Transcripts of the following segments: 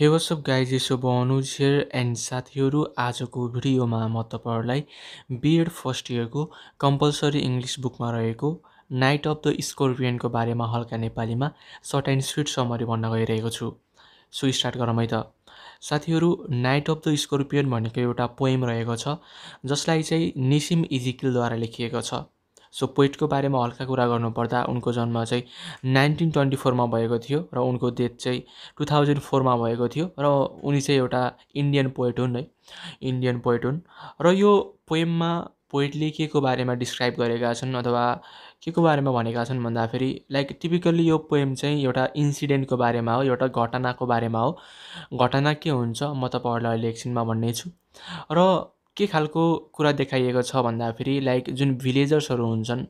हे WhatsApp guys शुभ Anuj here and साथीहरू आजको भिडियोमा म तपाईँहरूलाई बिएड फर्स्ट इयरको कम्पलसरी इङ्ग्लिस बुकमा रहेको नाइट अफ द स्कोर्पियनको बारेमा हल्का नेपालीमा सर्ट एन्ड स्विट समरी भन्न गइरहेको छु सो स्टार्ट गरौँ है त साथीहरू नाइट अफ द स्कोर्पियन भनेको एउटा पोएम रहेको छ जसलाई चाहिँ निसिम इजिकिलद्वारा लेखिएको छ सो पोइटको बारेमा हल्का कुरा गर्नुपर्दा उनको जन्म चाहिँ नाइन्टिन ट्वेन्टी फोरमा भएको थियो र उनको डेथ चाहिँ टु थाउजन्ड फोरमा भएको थियो र उनी चाहिँ एउटा इन्डियन पोइट हुन् है इन्डियन पोइट हुन् र यो पोएममा पोइटले के को बारेमा डिस्क्राइब गरेका छन् अथवा के को बारेमा भनेका छन् भन्दाखेरि लाइक टिपिकल्ली यो पोएम चाहिँ एउटा इन्सिडेन्टको बारेमा हो एउटा घटनाको बारेमा हो घटना के हुन्छ म तपाईँहरूलाई अहिले एकछिनमा भन्ने छु र के खालको कुरा देखाइएको छ भन्दाखेरि लाइक जुन भिलेजर्सहरू हुन्छन्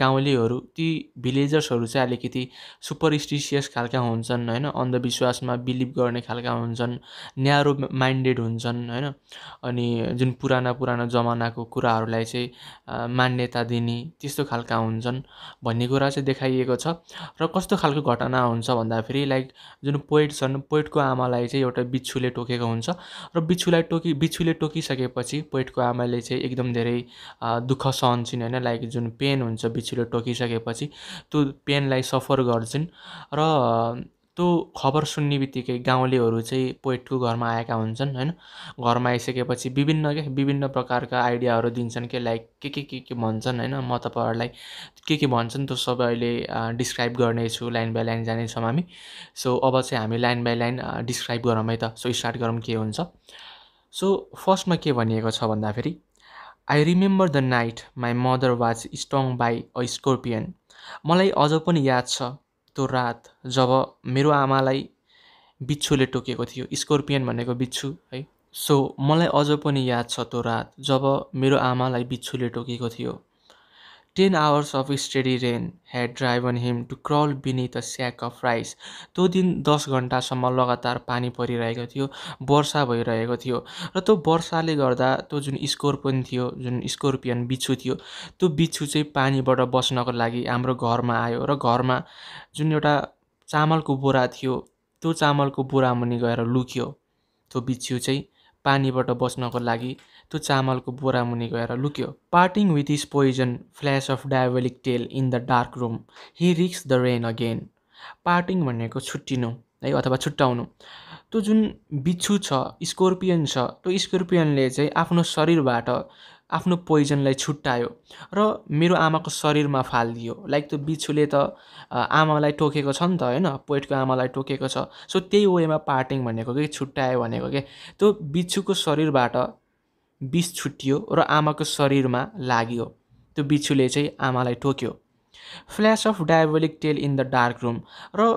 गाउँलेहरू ती भिलेजर्सहरू चाहिँ अलिकति सुपरस्टिसियस खालका हुन्छन् होइन अन्धविश्वासमा बिलिभ गर्ने खालका हुन्छन् न्यारो माइन्डेड हुन्छन् होइन अनि जुन पुराना पुराना जमानाको कुराहरूलाई चाहिँ मान्यता दिने त्यस्तो खालका हुन्छन् भन्ने कुरा चाहिँ देखाइएको छ र कस्तो खालको घटना हुन्छ भन्दाखेरि लाइक जुन पोइट छन् पोइटको आमालाई चाहिँ एउटा बिच्छुले टोकेको हुन्छ र बिच्छुलाई टोकी बिच्छुले टोकिसकेपछि पोइटको आमाले चाहिँ एकदम धेरै दुःख सहन्छन् होइन लाइक जुन पेन हुन्छ बिछिल्लो टोकिसकेपछि त्यो पेनलाई सफर गर्छन् र त्यो खबर सुन्ने बित्तिकै गाउँलेहरू चाहिँ पोइटको घरमा आएका हुन्छन् होइन घरमा आइसकेपछि विभिन्न के विभिन्न प्रकारका आइडियाहरू दिन्छन् के लाइक के के के के भन्छन् होइन म तपाईँहरूलाई के के भन्छन् त्यो सबै अहिले डिस्क्राइब गर्नेछु लाइन बाई लाइन जानेछौँ हामी सो अब चाहिँ हामी लाइन बाई लाइन डिस्क्राइब गरौँ है त सो स्टार्ट गरौँ के हुन्छ सो फर्स्टमा के भनिएको छ भन्दाखेरि I remember the night my mother was stung by a scorpion मलाई अझ पनि याद छ त्यो रात जब मेरो आमालाई बिच्छुले टोकेको थियो स्कोर्पियन भनेको बिच्छु है सो मलाई अझ पनि याद छ त्यो रात जब मेरो आमालाई बिच्छुले टोकेको थियो ten hours of steady rain had driven him to crawl beneath the sack of rice त्यो दिन दस घन्टासम्म लगातार पानी परिरहेको थियो वर्षा भइरहेको थियो र त्यो वर्षाले गर्दा त्यो जुन स्कोर्पियन थियो जुन स्कोर्पियन बिच्छु थियो त्यो बिच्छु चाहिँ पानीबाट बस्नको लागि हाम्रो घरमा आयो र घरमा जुन एउटा चामलको बोरा थियो त्यो चामलको बोरामुनि गएर लुक्यो त्यो बिच्छु चाहिँ पानीबाट बस्नको लागि त्यो चामलको बोरा मुनि गएर लुक्यो parting with his poison flash of diabolic tail in the dark room he risked the rain again parting भनेको छुट्टिनु है अथवा छुट्याउनु त्यो जुन बिच्छु छ स्कोर्पियन छ त्यो स्कोर्पियनले चाहिँ आफ्नो शरीरबाट आफ्नो पोइजनलाई छुट्टायो र मेरो आमाको शरीरमा फालिदियो लाइक त्यो बिच्छुले त आमालाई टोकेको छ नि त होइन पोइटको आमालाई टोकेको छ सो त्यही वेमा पार्टिङ भनेको कि छुट्टायो भनेको के त्यो बिच्छुको शरीरबाट बिष छुट्टियो र आमाको शरीरमा लाग्यो त्यो बिच्छुले चाहिँ आमालाई टोक्यो flash of diabolic tail in the dark room र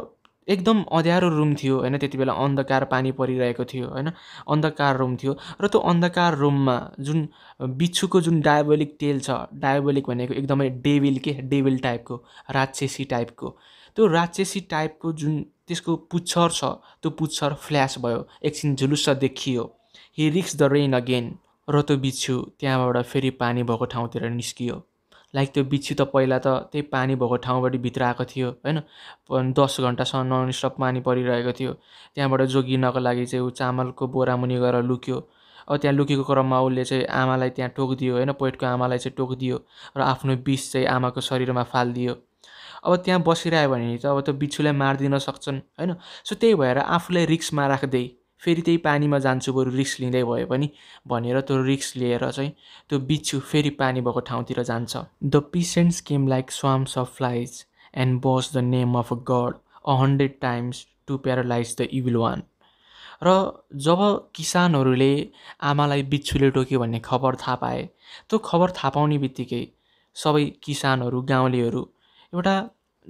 एकदम अँध्यारो रुम थियो होइन त्यति बेला अन्धकार पानी परिरहेको थियो होइन अन्धकार रुम थियो र त्यो अन्धकार रुममा जुन बिच्छुको जुन डायबोलिक तेल छ डायबोलिक भनेको एकदमै डेभिल के डेभिल टाइपको राक्षसी टाइपको त्यो राक्षसी टाइपको जुन त्यसको पुच्छर छ त्यो पुच्छर फ्ल्यास भयो एकछिन झुलुस देखियो he risked the rain again र त्यो बिच्छु त्यहाँबाट फेरि पानी भएको ठाउँतिर निस्कियो लाइक त्यो बिच्छु त पहिला त त्यही पानी भएको ठाउँबाट भित्र आएको थियो होइन दस घन्टासम्म स्टप पानी परिरहेको थियो त्यहाँबाट जोगिनको लागि चाहिँ ऊ चामलको बोरा मुनि गएर लुक्यो अब त्यहाँ लुकेको क्रममा उसले चाहिँ आमालाई त्यहाँ टोकिदियो होइन पोइटको आमालाई चाहिँ टोकिदियो र आफ्नो बिष चाहिँ आमाको शरीरमा फालिदियो अब त्यहाँ बसिरह्यो भने त अब त्यो बिच्छुलाई मारिदिन सक्छन् होइन सो त्यही भएर आफूलाई रिक्समा राख्दै फेरि त्यही पानीमा जान्छु बरु रिक्स लिँदै भए पनि भनेर त्यो रिक्स लिएर चाहिँ त्यो बिच्छु फेरि पानी भएको ठाउँतिर जान्छ the peasants came like swarms of flies and buzzed the name of a God a hundred times to paralyse the evil one र जब किसानहरूले आमालाई बिच्छुले टोक्यो भन्ने खबर थाहा पाए त्यो खबर थाहा पाउने बित्तिकै सबै किसानहरू गाउँलेहरू एउटा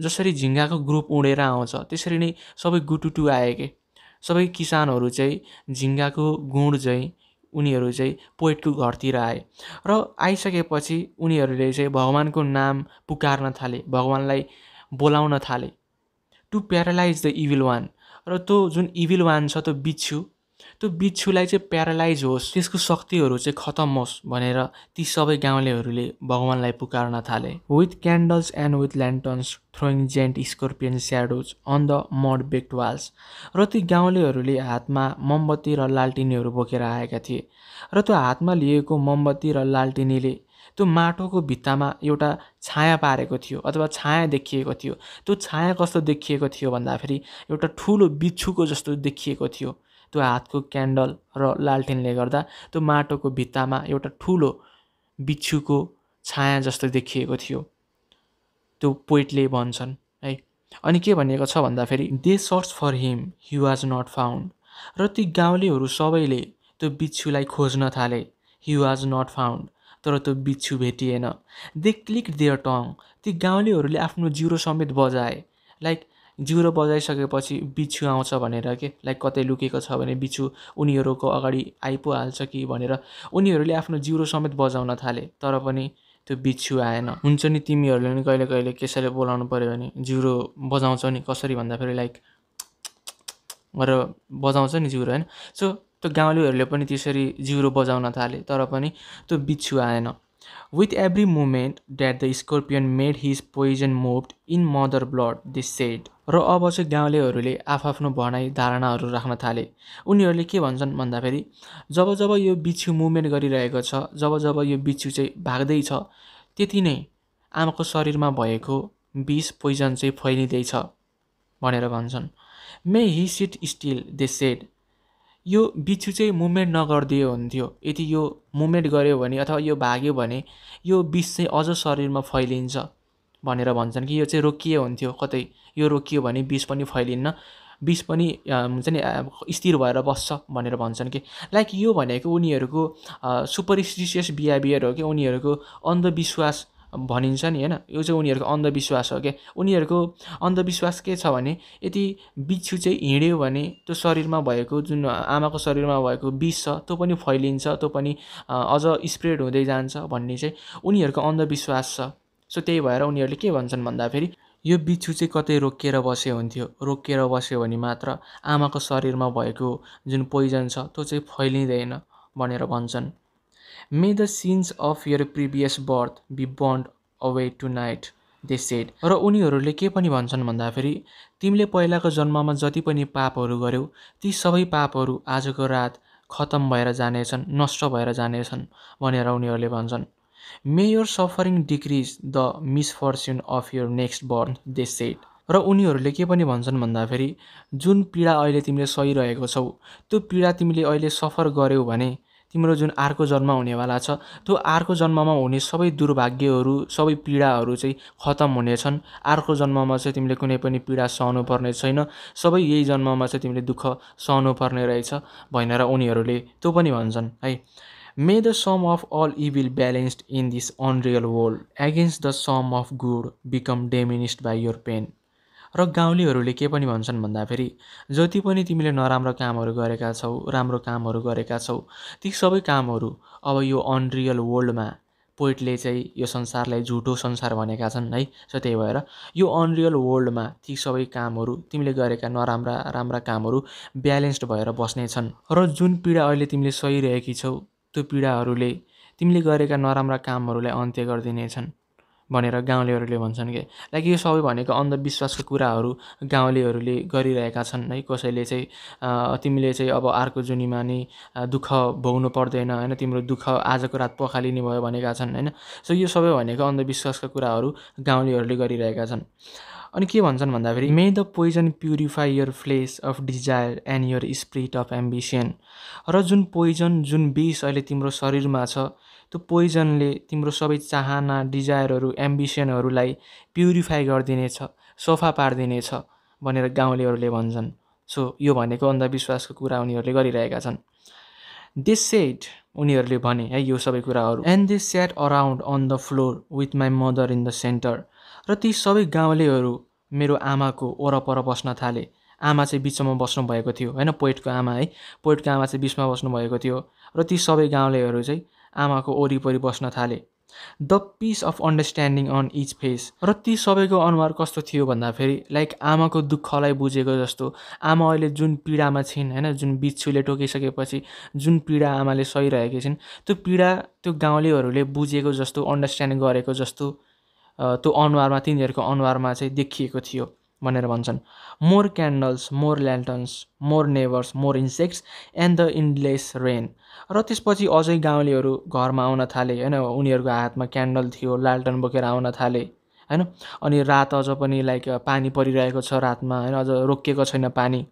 जसरी झिङ्गाको ग्रुप उडेर आउँछ त्यसरी नै सबै गुटुटु आए के सबै किसानहरू चाहिँ झिङ्गाको गुँड चाहिँ उनीहरू चाहिँ पोइटको घरतिर आए र आइसकेपछि उनीहरूले चाहिँ भगवान्को नाम पुकार्न थाले भगवान्लाई बोलाउन थाले to paralyse the evil one र त्यो जुन इभिल वान छ त्यो बिच्छु त्यो बिच्छुलाई चाहिँ प्यारालाइज होस् त्यसको शक्तिहरू चाहिँ खतम होस् भनेर ती सबै गाउँलेहरूले भगवान्लाई पुकार्न थाले with candles and with lanterns throwing giant scorpion shadows on the mud baked walls र ती गाउँलेहरूले हातमा मोमबत्ती र लालटिनीहरू बोकेर आएका थिए र त्यो हातमा लिएको मोमबत्ती र लालटिनीले त्यो माटोको भित्तामा एउटा छाया पारेको थियो अथवा छाया देखिएको थियो त्यो छाया कस्तो देखिएको थियो भन्दाखेरि एउटा ठुलो बिच्छुको जस्तो देखिएको थियो त्यो हातको क्यान्डल र लालटेनले गर्दा त्यो माटोको भित्तामा एउटा ठुलो बिच्छुको छाया जस्तो देखिएको थियो त्यो पोइटले भन्छन् है अनि के भनिएको छ भन्दाखेरि they search for him he was not found र ती गाउँलेहरू सबैले त्यो बिच्छुलाई खोज्न थाले हि वाज नट फाउन्ड तर त्यो बिच्छु भेटिएन दे क्लिक देयर टङ ती गाउँलेहरूले आफ्नो जिरो समेत बजाए लाइक जिउरो बजाइसकेपछि बिच्छु आउँछ भनेर के लाइक कतै लुकेको छ भने बिच्छु उनीहरूको अगाडि आइपुहाल्छ कि भनेर उनीहरूले आफ्नो जिउरो समेत बजाउन थाले तर पनि त्यो बिच्छु आएन हुन्छ नि तिमीहरूले नि कहिले कहिले कसैले बोलाउनु पऱ्यो भने जिउरो बजाउँछौ नि कसरी भन्दाखेरि लाइक गरेर बजाउँछ नि जिउरो होइन सो त्यो गाउँलेहरूले पनि त्यसरी जिउरो बजाउन थाले तर पनि त्यो बिच्छु आएन with every movement that the scorpion made his poison moved in mother blood this said र अब चाहिँ गाउँलेहरूले आफआफ्नो भनाइ धारणाहरू राख्न थाले उनीहरूले के भन्छन् भन्दाखेरि जब जब यो बिच्छु मुभमेन्ट गरिरहेको छ जब जब यो बिच्छु चाहिँ भाग्दैछ त्यति नै आमाको शरीरमा भएको विष पोइजन चाहिँ फैलिँदैछ भनेर भन्छन् may he sit still they said यो बिच्छु चाहिँ मुभमेन्ट नगरिदियो हुन्थ्यो यदि यो मुभमेन्ट गऱ्यो भने अथवा यो भाग्यो भने यो विष चाहिँ अझ शरीरमा फैलिन्छ भनेर भन्छन् कि यो चाहिँ रोकिए हुन्थ्यो कतै यो रोकियो भने बिस पनि फैलिन्न बिस पनि हुन्छ नि स्थिर भएर बस्छ भनेर भन्छन् कि लाइक यो भनेको उनीहरूको सुपरस्टिसियस बिहेभियर हो कि उनीहरूको अन्धविश्वास भनिन्छ नि होइन यो चाहिँ उनीहरूको अन्धविश्वास हो क्या उनीहरूको अन्धविश्वास के छ भने यति बिच्छु चाहिँ हिँड्यो भने त्यो शरीरमा भएको जुन आमाको शरीरमा भएको विष छ त्यो पनि फैलिन्छ त्यो पनि अझ स्प्रेड हुँदै जान्छ भन्ने चाहिँ उनीहरूको अन्धविश्वास छ सो त्यही भएर उनीहरूले के भन्छन् भन्दाखेरि यो बिच्छु चाहिँ कतै रोकिएर बसे हुन्थ्यो रोकिएर बस्यो भने मात्र आमाको शरीरमा भएको जुन पोइजन छ त्यो चाहिँ फैलिँदैन भनेर भन्छन् may the sins of your previous birth be burned away टु नाइट दे सेड र उनीहरूले के पनि भन्छन् भन्दाखेरि तिमीले पहिलाको जन्ममा जति पनि पापहरू गर्यौ ती सबै पापहरू आजको रात खतम भएर जानेछन् नष्ट भएर जानेछन् भनेर उनीहरूले भन्छन् may your suffering decrease the misfortune of your next birth they said र उनीहरूले के पनि भन्छन् भन्दाखेरि जुन पीडा अहिले तिमीले सहिरहेको छौ त्यो पीडा तिमीले अहिले सफर गऱ्यौ भने तिम्रो जुन अर्को जन्म हुनेवाला छ त्यो अर्को जन्ममा हुने सबै दुर्भाग्यहरू सबै पीडाहरू चाहिँ खत्तम हुनेछन् अर्को जन्ममा चाहिँ तिमीले कुनै पनि पीडा सहनु पर्ने छैन सबै यही जन्ममा चाहिँ तिमीले दुःख पर्ने रहेछ भनेर उनीहरूले त्यो पनि भन्छन् है may the sum of all evil balanced in this unreal world against the sum of good become diminished by your pain र गाउँलेहरूले के पनि भन्छन् भन्दाखेरि जति पनि तिमीले नराम्रो कामहरू गरेका छौ राम्रो कामहरू गरेका छौ ती सबै कामहरू अब यो अनरियल वर्ल्डमा पोइटले चाहिँ यो संसारलाई झुटो संसार भनेका छन् है सो त्यही भएर यो अनरियल वर्ल्डमा ती सबै कामहरू तिमीले गरेका नराम्रा राम्रा कामहरू ब्यालेन्स्ड भएर बस्नेछन् र जुन पीडा अहिले तिमीले सहिरहेकी छौ त्यो पीडाहरूले तिमीले गरेका नराम्रा कामहरूलाई अन्त्य गरिदिनेछन् भनेर गाउँलेहरूले भन्छन् कि लाइक यो सबै भनेको अन्धविश्वासको कुराहरू गाउँलेहरूले गरिरहेका छन् है कसैले चाहिँ तिमीले चाहिँ अब अर्को जुनीमा नि दुःख भोग्नु पर्दैन होइन तिम्रो दुःख आजको रात पखालिने भयो भनेका छन् होइन सो यो सबै भनेको अन्धविश्वासका कुराहरू गाउँलेहरूले गरिरहेका छन् अनि के भन्छन् भन्दाखेरि may the poison purify your flesh of desire and your spirit of ambition र जुन पोइजन जुन बिस अहिले तिम्रो शरीरमा छ त्यो पोइजनले तिम्रो सबै चाहना डिजायरहरू एम्बिसनहरूलाई प्युरिफाई गरिदिनेछ सफा पारिदिनेछ भनेर गाउँलेहरूले भन्छन् सो यो भनेको अन्धविश्वासको कुरा उनीहरूले गरिरहेका छन् दे सेट उनीहरूले भने है यो सबै कुराहरू and this sat around on the floor with my mother in the centre र ती सबै गाउँलेहरू मेरो आमाको वरपर बस्न थाले आमा चाहिँ बिचमा बस्नुभएको थियो होइन पोइटको आमा है पोइटको आमा चाहिँ बिचमा बस्नुभएको थियो र ती सबै गाउँलेहरू चाहिँ आमाको वरिपरि बस्न थाले the peace of understanding on each face र ती सबैको अनुहार कस्तो थियो भन्दाखेरि लाइक आमाको दुःखलाई बुझेको जस्तो आमा अहिले जुन पीडामा छिन् होइन जुन बिच्छुले टोकिसकेपछि जुन पीडा आमाले सहिरहेकी छिन् त्यो पीडा त्यो गाउँलेहरूले बुझेको जस्तो अन्डरस्ट्यान्ड गरेको जस्तो त्यो अनुहारमा तिनीहरूको अनुहारमा चाहिँ देखिएको थियो भनेर भन्छन् more candles more lanterns more neighbours more insects and the endless rain र त्यसपछि अझै गाउँलेहरू घरमा आउन थाले होइन उनीहरूको हातमा क्यान्डल थियो लालटन बोकेर आउन थाले होइन अनि रात अझ पनि लाइक पानी परिरहेको छ रातमा होइन अझ रोकिएको छैन पानी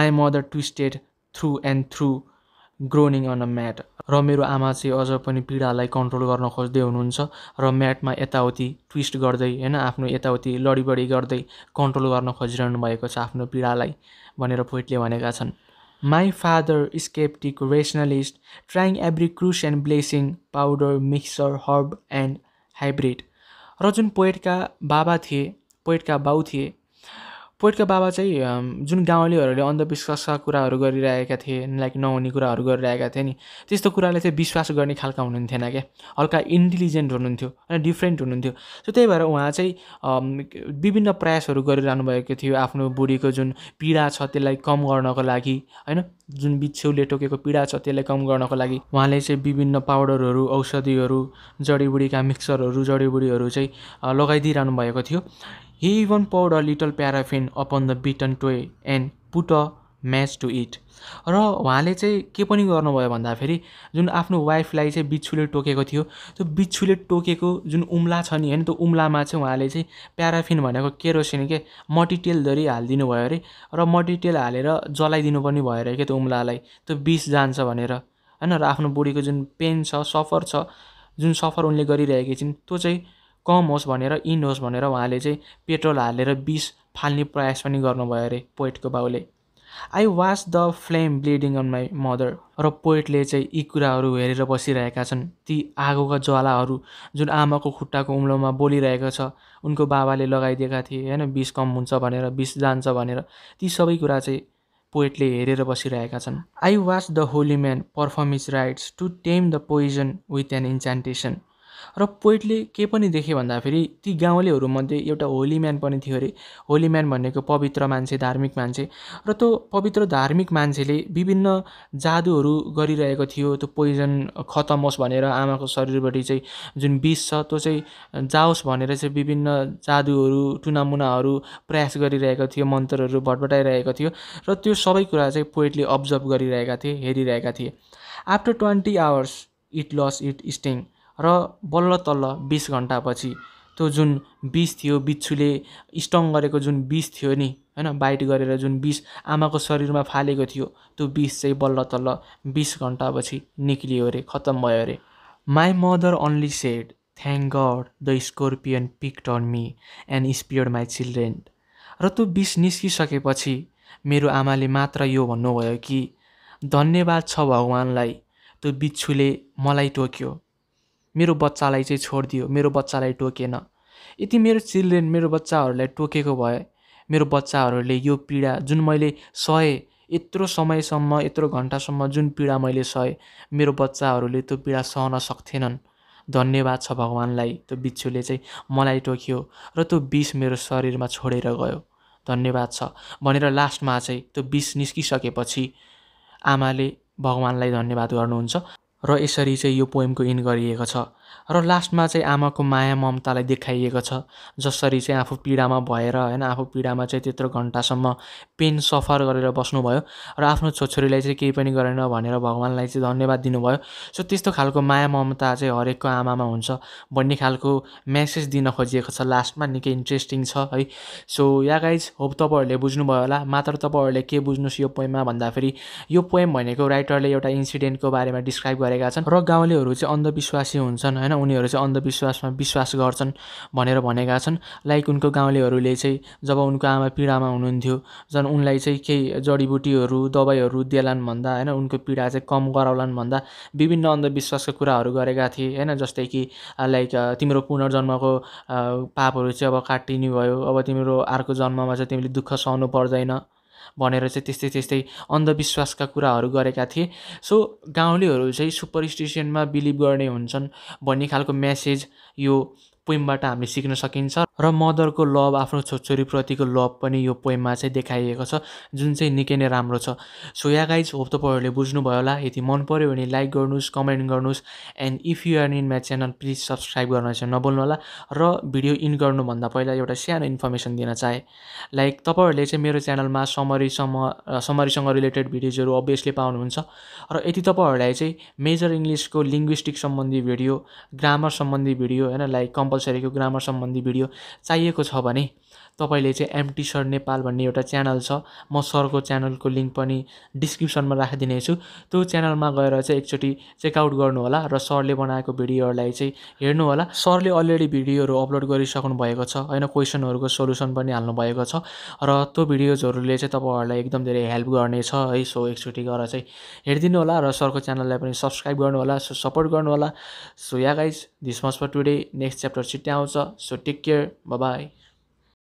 my mother twisted through and through groaning on a mat र मेरो आमा चाहिँ अझ पनि पीडालाई कन्ट्रोल गर्न खोज्दै हुनुहुन्छ र म्याटमा यताउति ट्विस्ट गर्दै होइन आफ्नो यताउति लडीबडी गर्दै कन्ट्रोल गर्न खोजिरहनु भएको छ आफ्नो पीडालाई भनेर पोइटले भनेका छन् my father sceptic rationalist trying every curse and blessing powder mixture herb and hybrid र जुन पोइटका बाबा थिए पोइटका बाउ थिए पोइटका बाबा चाहिँ जुन गाउँलेहरूले अन्धविश्वासका कुराहरू गरिरहेका थिए लाइक नहुने कुराहरू गरिरहेका थिए नि त्यस्तो कुरालाई चाहिँ विश्वास गर्ने खालका हुनुहुन्थेन क्या हल्का इन्टेलिजेन्ट हुनुहुन्थ्यो होइन डिफ्रेन्ट हुनुहुन्थ्यो सो त्यही भएर उहाँ चाहिँ विभिन्न प्रयासहरू गरिरहनु भएको थियो आफ्नो बुढीको जुन पीडा छ त्यसलाई कम गर्नको लागि होइन जुन बिछ्यौले टोकेको पीडा छ त्यसलाई कम गर्नको लागि उहाँले चाहिँ विभिन्न पाउडरहरू औषधिहरू जडीबुडीका मिक्सरहरू जडीबुडीहरू चाहिँ लगाइदिइरहनु भएको थियो हि इभन पाउडर little paraffin upon the bitten toe and put match to it र उहाँले चाहिँ के पनि गर्नुभयो भन्दाखेरि जुन आफ्नो वाइफलाई चाहिँ बिच्छुले टोकेको थियो त्यो बिच्छुले टोकेको जुन उम्ला छ नि होइन त्यो उम्लामा चाहिँ उहाँले चाहिँ प्याराफिन भनेको केरोसिन के मटिटेल धरी हालिदिनु भयो अरे र मटिटेल हालेर जलाइदिनु पनि भयो अरे क्या त्यो उम्लालाई त्यो बिस जान्छ भनेर होइन र आफ्नो बुढीको जुन पेन छ सफर छ जुन सफर उनले गरिरहेकी छिन् त्यो चाहिँ कम होस् भनेर इन होस् भनेर उहाँले चाहिँ पेट्रोल हालेर बिस फाल्ने प्रयास पनि गर्नुभयो अरे पोइटको बाउले I watch the flame bleeding on my mother र पोइटले चाहिँ यी कुराहरू हेरेर बसिरहेका छन् ती आगोका ज्वालाहरू जुन आमाको खुट्टाको उम्लोमा बोलिरहेको छ उनको बाबाले लगाइदिएका थिए होइन बिस कम हुन्छ भनेर बिस जान्छ भनेर ती सबै कुरा चाहिँ पोइटले हेरेर बसिरहेका छन् I watch the holy man perform his rites to tame the poison with an enchantment र पोइटले के पनि देखे भन्दाखेरि ती गाउँलेहरूमध्ये एउटा होली म्यान पनि थियो अरे होली म्यान भनेको पवित्र मान्छे धार्मिक मान्छे र त्यो पवित्र धार्मिक मान्छेले विभिन्न जादुहरू गरिरहेको थियो त्यो पोइजन खतम होस् भनेर आमाको शरीरबाट चाहिँ जुन विष छ त्यो चाहिँ जाओस् भनेर चाहिँ विभिन्न जादुहरू टुनामुनाहरू प्रयास गरिरहेको थियो मन्त्रहरू भटभटाइरहेको थियो र त्यो सबै कुरा चाहिँ पोइटले अब्जर्भ गरिरहेका थिए हेरिरहेका थिए after twenty hours it lost its sting र बल्ल तल्ल बिस घन्टापछि त्यो जुन बिष थियो बिच्छुले स्टङ गरेको जुन बिष थियो नि होइन बाइट गरेर जुन बिष आमाको शरीरमा फालेको थियो त्यो बिष चाहिँ बल्ल तल्ल बिस घन्टापछि निक्लियो अरे खत्तम भयो अरे my mother only said thank God the scorpion picked on me and spared my children र त्यो बिष निस्किसकेपछि मेरो आमाले मात्र यो भन्नुभयो कि धन्यवाद छ भगवान्लाई त्यो बिच्छुले मलाई टोक्यो मेरो बच्चालाई चाहिँ छोडिदियो मेरो बच्चालाई टोकेन यति मेरो चिल्ड्रेन मेरो बच्चाहरूलाई टोकेको भए मेरो बच्चाहरूले यो पीडा जुन मैले सहेँ यत्रो समयसम्म यत्रो घन्टासम्म जुन पीडा मैले सहेँ मेरो बच्चाहरूले त्यो पीडा सहन सक्थेनन् धन्यवाद छ भगवान्लाई त्यो बिच्छुले चाहिँ मलाई टोक्यो र त्यो विष मेरो शरीरमा छोडेर गयो धन्यवाद छ भनेर लास्टमा चाहिँ त्यो विष निस्किसकेपछि आमाले भगवान्लाई धन्यवाद गर्नुहुन्छ र यसरी चाहिँ यो पोएमको इन्ड गरिएको छ र लास्टमा चाहिँ आमाको माया ममतालाई देखाइएको छ जसरी चाहिँ आफू पीडामा भएर होइन आफू पीडामा चाहिँ त्यत्रो घन्टासम्म पेन सफर गरेर बस्नुभयो र आफ्नो छोछोरीलाई चाहिँ केही पनि गरेन भनेर भगवान्लाई चाहिँ धन्यवाद दिनुभयो सो त्यस्तो खालको माया ममता चाहिँ हरेकको आमामा हुन्छ भन्ने खालको म्यासेज दिन खोजिएको छ लास्टमा निकै इन्ट्रेस्टिङ छ है सो या गाइज होप तपाईँहरूले बुझ्नुभयो होला मात्र तपाईँहरूले के बुझ्नुहोस् यो पोइममा भन्दाखेरि यो पोइम भनेको राइटरले एउटा इन्सिडेन्टको बारेमा डिस्क्राइब गरेका छन् र गाउँलेहरू चाहिँ अन्धविश्वासी हुन्छन् होइन उनीहरू चाहिँ अन्धविश्वासमा विश्वास गर्छन् भनेर भनेका छन् लाइक उनको गाउँलेहरूले चाहिँ जब उनको आमा पीडामा हुनुहुन्थ्यो झन् उनलाई चाहिँ केही जडीबुटीहरू दबाईहरू देलान् भन्दा होइन उनको पीडा चाहिँ कम गराउलान् भन्दा विभिन्न अन्धविश्वासका कुराहरू गरेका थिए होइन जस्तै कि लाइक तिम्रो पुनर्जन्मको पापहरू चाहिँ अब काटिनु भयो अब तिम्रो अर्को जन्ममा चाहिँ तिमीले दुःख सहनु पर्दैन भनेर चाहिँ त्यस्तै त्यस्तै अन्धविश्वासका कुराहरू गरेका थिए सो गाउँलेहरू चाहिँ सुपरस्टिसनमा बिलिभ गर्ने हुन्छन् भन्ने खालको म्यासेज यो पोइमबाट हामीले सिक्न सकिन्छ र मदरको लभ आफ्नो छोरीप्रतिको लभ पनि यो पोइममा चाहिँ देखाइएको छ जुन चाहिँ निकै नै राम्रो छ सो या गाइज होप तपाईँहरूले बुझ्नुभयो होला यदि मन पऱ्यो भने लाइक गर्नुहोस् कमेन्ट गर्नुहोस् and if you are in my channel please subscribe गर्न चाहिँ नबोल्नु होला र भिडियो इन गर्नुभन्दा पहिला एउटा सानो इन्फर्मेसन दिन चाहे लाइक तपाईँहरूले चाहिँ मेरो च्यानलमा समरीसम्म समरीसँग रिलेटेड भिडियोजहरू अभियसली पाउनुहुन्छ र यदि तपाईँहरूलाई चाहिँ मेजर इङ्ग्लिसको लिङ्ग्विस्टिक सम्बन्धी भिडियो ग्रामर सम्बन्धी भिडियो होइन लाइक कम्पलसरीको ग्रामर सम्बन्धी भिडियो चाहिएको छ भने तपाईँले चाहिँ एमटी सर नेपाल भन्ने एउटा च्यानल छ म सरको च्यानलको लिङ्क पनि डिस्क्रिप्सनमा राखिदिनेछु त्यो च्यानलमा गएर चाहिँ एकचोटि चेकआउट गर्नुहोला र सरले बनाएको भिडियोहरूलाई चाहिँ हेर्नुहोला सरले अलरेडी भिडियोहरू अपलोड गरिसक्नु भएको छ होइन क्वेसनहरूको सोल्युसन पनि हाल्नु भएको छ र त्यो भिडियोजहरूले चाहिँ तपाईँहरूलाई एकदम धेरै हेल्प गर्नेछ है सो एकचोटि गएर चाहिँ हेरिदिनु होला र सरको च्यानललाई पनि सब्सक्राइब होला सो सपोर्ट गर्नु होला so yeah guys this much for today next chapter छिट्टै आउँछ सो टेक केयर बाई